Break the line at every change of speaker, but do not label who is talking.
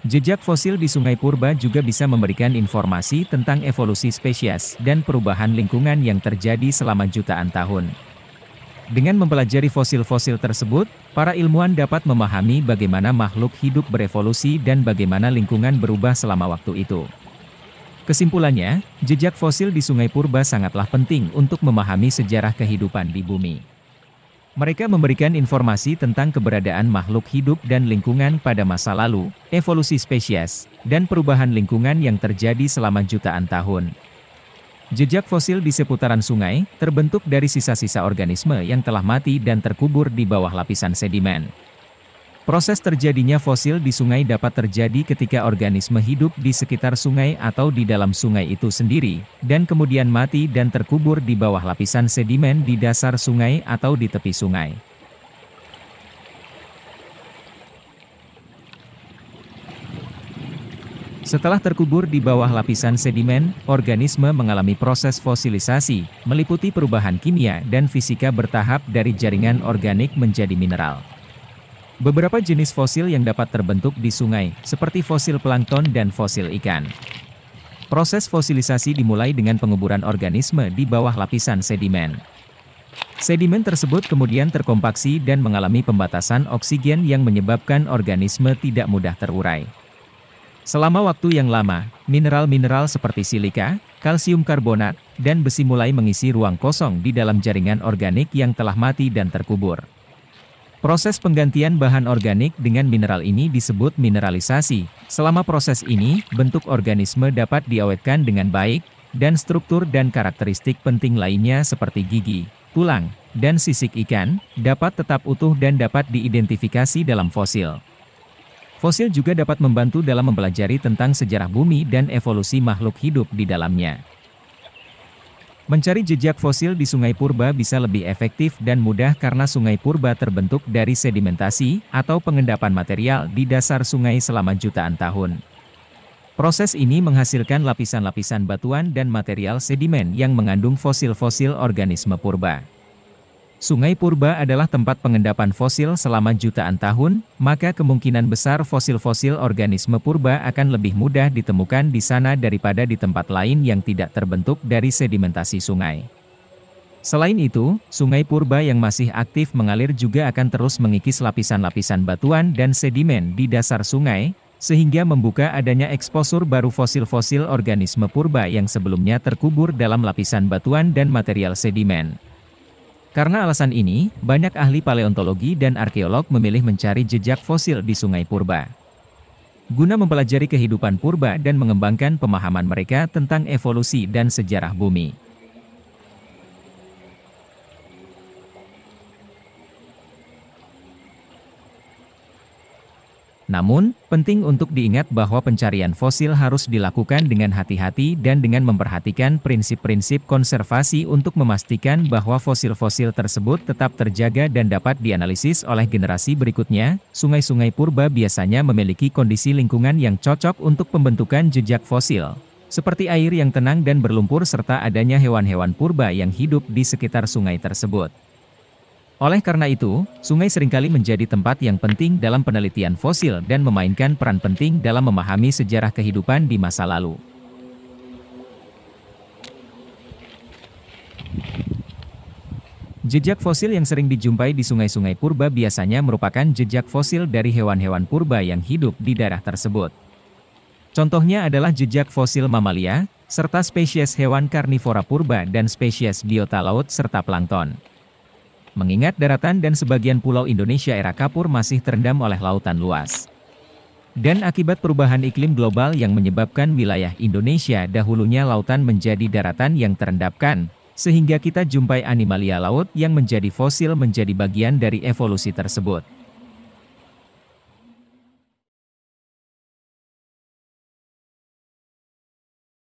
Jejak fosil di Sungai Purba juga bisa memberikan informasi tentang evolusi spesies dan perubahan lingkungan yang terjadi selama jutaan tahun. Dengan mempelajari fosil-fosil tersebut, para ilmuwan dapat memahami bagaimana makhluk hidup berevolusi dan bagaimana lingkungan berubah selama waktu itu. Kesimpulannya, jejak fosil di Sungai Purba sangatlah penting untuk memahami sejarah kehidupan di bumi. Mereka memberikan informasi tentang keberadaan makhluk hidup dan lingkungan pada masa lalu, evolusi spesies, dan perubahan lingkungan yang terjadi selama jutaan tahun. Jejak fosil di seputaran sungai terbentuk dari sisa-sisa organisme yang telah mati dan terkubur di bawah lapisan sedimen. Proses terjadinya fosil di sungai dapat terjadi ketika organisme hidup di sekitar sungai atau di dalam sungai itu sendiri, dan kemudian mati dan terkubur di bawah lapisan sedimen di dasar sungai atau di tepi sungai. Setelah terkubur di bawah lapisan sedimen, organisme mengalami proses fosilisasi, meliputi perubahan kimia dan fisika bertahap dari jaringan organik menjadi mineral. Beberapa jenis fosil yang dapat terbentuk di sungai, seperti fosil plankton dan fosil ikan. Proses fosilisasi dimulai dengan penguburan organisme di bawah lapisan sedimen. Sedimen tersebut kemudian terkompaksi dan mengalami pembatasan oksigen yang menyebabkan organisme tidak mudah terurai. Selama waktu yang lama, mineral-mineral seperti silika, kalsium karbonat, dan besi mulai mengisi ruang kosong di dalam jaringan organik yang telah mati dan terkubur. Proses penggantian bahan organik dengan mineral ini disebut mineralisasi. Selama proses ini, bentuk organisme dapat diawetkan dengan baik, dan struktur dan karakteristik penting lainnya seperti gigi, tulang, dan sisik ikan dapat tetap utuh dan dapat diidentifikasi dalam fosil. Fosil juga dapat membantu dalam mempelajari tentang sejarah bumi dan evolusi makhluk hidup di dalamnya. Mencari jejak fosil di sungai purba bisa lebih efektif dan mudah karena sungai purba terbentuk dari sedimentasi atau pengendapan material di dasar sungai selama jutaan tahun. Proses ini menghasilkan lapisan-lapisan batuan dan material sedimen yang mengandung fosil-fosil organisme purba. Sungai Purba adalah tempat pengendapan fosil selama jutaan tahun, maka kemungkinan besar fosil-fosil organisme purba akan lebih mudah ditemukan di sana daripada di tempat lain yang tidak terbentuk dari sedimentasi sungai. Selain itu, sungai purba yang masih aktif mengalir juga akan terus mengikis lapisan-lapisan batuan dan sedimen di dasar sungai, sehingga membuka adanya eksposur baru fosil-fosil organisme purba yang sebelumnya terkubur dalam lapisan batuan dan material sedimen. Karena alasan ini, banyak ahli paleontologi dan arkeolog memilih mencari jejak fosil di sungai purba. Guna mempelajari kehidupan purba dan mengembangkan pemahaman mereka tentang evolusi dan sejarah bumi. Namun, penting untuk diingat bahwa pencarian fosil harus dilakukan dengan hati-hati dan dengan memperhatikan prinsip-prinsip konservasi untuk memastikan bahwa fosil-fosil tersebut tetap terjaga dan dapat dianalisis oleh generasi berikutnya. Sungai-sungai purba biasanya memiliki kondisi lingkungan yang cocok untuk pembentukan jejak fosil seperti air yang tenang dan berlumpur serta adanya hewan-hewan purba yang hidup di sekitar sungai tersebut. Oleh karena itu, sungai seringkali menjadi tempat yang penting dalam penelitian fosil dan memainkan peran penting dalam memahami sejarah kehidupan di masa lalu. Jejak fosil yang sering dijumpai di sungai-sungai purba biasanya merupakan jejak fosil dari hewan-hewan purba yang hidup di daerah tersebut. Contohnya adalah jejak fosil mamalia, serta spesies hewan karnivora purba dan spesies biota laut serta plankton mengingat daratan dan sebagian pulau Indonesia era Kapur masih terendam oleh lautan luas. Dan akibat perubahan iklim global yang menyebabkan wilayah Indonesia dahulunya lautan menjadi daratan yang terendapkan, sehingga kita jumpai animalia laut yang menjadi fosil menjadi bagian dari evolusi tersebut.